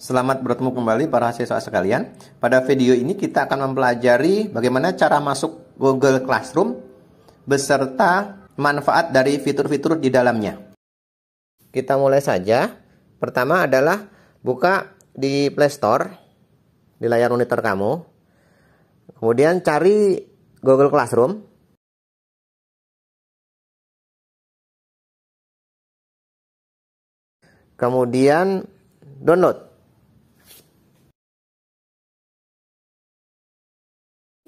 Selamat bertemu kembali para siswa sekalian. Pada video ini kita akan mempelajari bagaimana cara masuk Google Classroom beserta manfaat dari fitur-fitur di dalamnya. Kita mulai saja. Pertama adalah buka di Play Store di layar monitor kamu. Kemudian cari Google Classroom. kemudian download.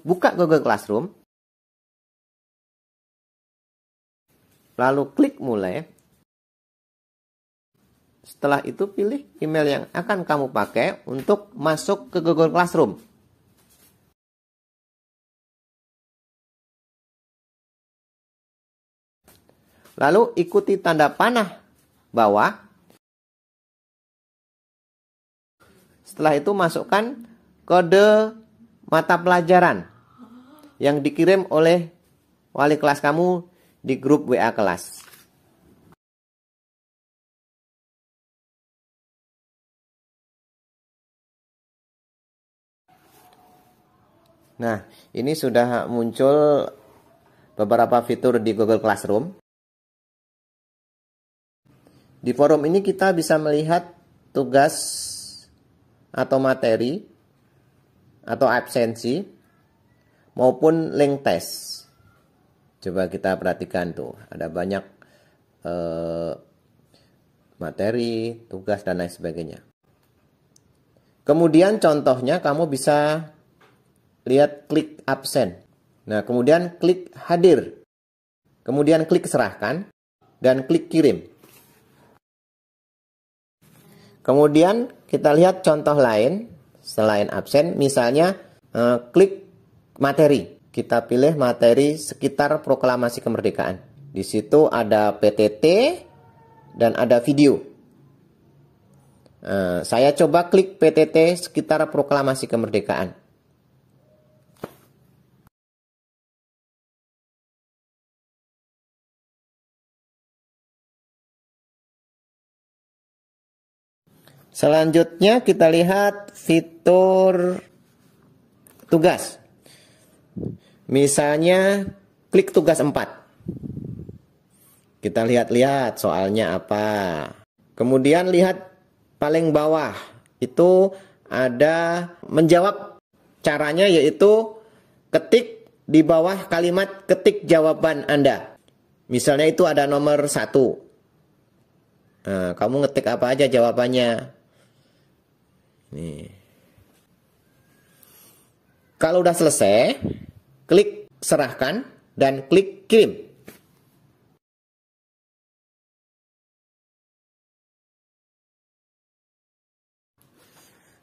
buka Google Classroom, lalu klik mulai. Setelah itu pilih email yang akan kamu pakai untuk masuk ke Google Classroom. Lalu ikuti tanda panah bawah. Setelah itu masukkan kode mata pelajaran yang dikirim oleh wali kelas kamu di grup WA kelas. Nah, ini sudah muncul beberapa fitur di Google Classroom. Di forum ini kita bisa melihat tugas atau materi atau absensi maupun link test. Coba kita perhatikan tuh, ada banyak eh, materi, tugas, dan lain sebagainya. Kemudian contohnya kamu bisa lihat klik absen. Nah, kemudian klik hadir. Kemudian klik serahkan dan klik kirim. Kemudian kita lihat contoh lain selain absen, misalnya eh, klik materi. Kita pilih materi sekitar proklamasi kemerdekaan. Di situ ada PTT dan ada video. Nah, saya coba klik PTT sekitar proklamasi kemerdekaan. Selanjutnya kita lihat fitur tugas. Misalnya klik tugas 4. Kita lihat-lihat soalnya apa. Kemudian lihat paling bawah itu ada menjawab caranya yaitu ketik di bawah kalimat ketik jawaban Anda. Misalnya itu ada nomor 1. Nah, kamu ngetik apa aja jawabannya. Nih. Kalau udah selesai, klik serahkan, dan klik kirim.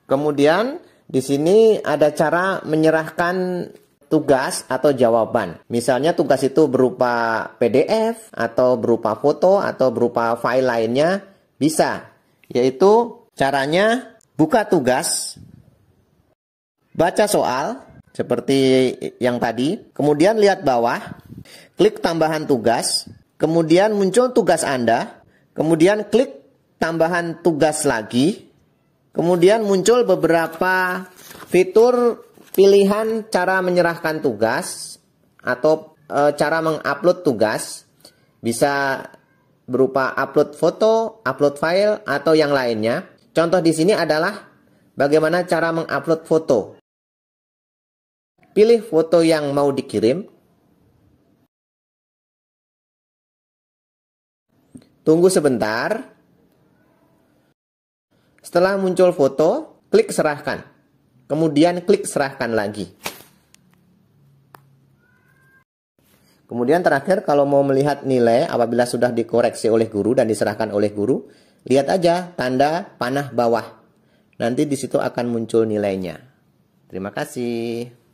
Kemudian di sini ada cara menyerahkan tugas atau jawaban. Misalnya tugas itu berupa PDF atau berupa foto atau berupa file lainnya bisa. Yaitu caranya buka tugas, baca soal, seperti yang tadi. Kemudian lihat bawah, klik tambahan tugas, kemudian muncul tugas Anda, kemudian klik tambahan tugas lagi, kemudian muncul beberapa fitur pilihan cara menyerahkan tugas atau e, cara mengupload tugas. Bisa berupa upload foto, upload file, atau yang lainnya. Contoh di sini adalah bagaimana cara mengupload foto. Pilih foto yang mau dikirim. Tunggu sebentar. Setelah muncul foto, klik serahkan. Kemudian klik serahkan lagi. Kemudian terakhir kalau mau melihat nilai apabila sudah dikoreksi oleh guru dan diserahkan oleh guru, lihat aja tanda panah bawah. Nanti di situ akan muncul nilainya. Terima kasih.